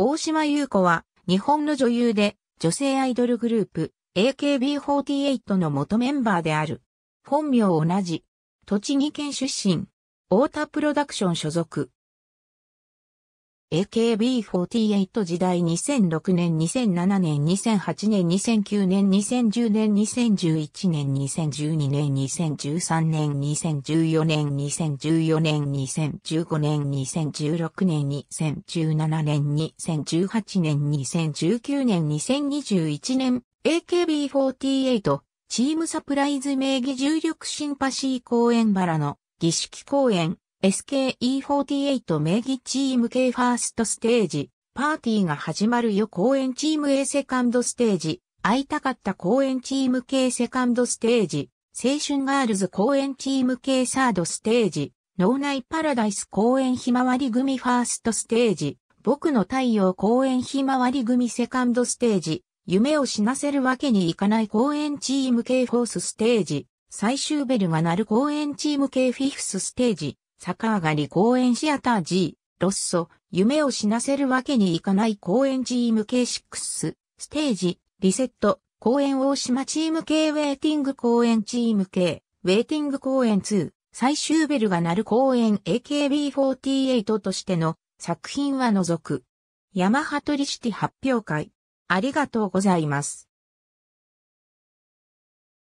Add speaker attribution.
Speaker 1: 大島優子は、日本の女優で、女性アイドルグループ、
Speaker 2: AKB48 の元メンバーである。本名同じ。栃木県出身。太田プロダクション所属。AKB48 時代2006年2007年2008年2009年2010年2011年2012年2013年2014年2014年2015年2016年2017年2018年2019年2021年 AKB48 チームサプライズ名義重力シンパシー公演バラの儀式公演 SKE48 名義チーム系ファーストステージ、パーティーが始まるよ公演チーム A セカンドステージ、会いたかった公演チーム系セカンドステージ、青春ガールズ公演チーム系サードステージ、脳内パラダイス公演ひまわり組ファーストステージ、僕の太陽公演ひまわり組セカンドステージ、夢を死なせるわけにいかない公演チーム系フォースステージ、最終ベルが鳴る公演チーム系フィフスステージ、逆上がり公演シアター G、ロッソ、夢を死なせるわけにいかない公演チーム K6、ステージ、リセット、公演大島チーム K、ウェイティング公演チーム K、ウェイティング公演2、最終ベルが鳴る公演 AKB48 としての作品は除く。
Speaker 1: ヤマハトリシティ発表会。ありがとうございます。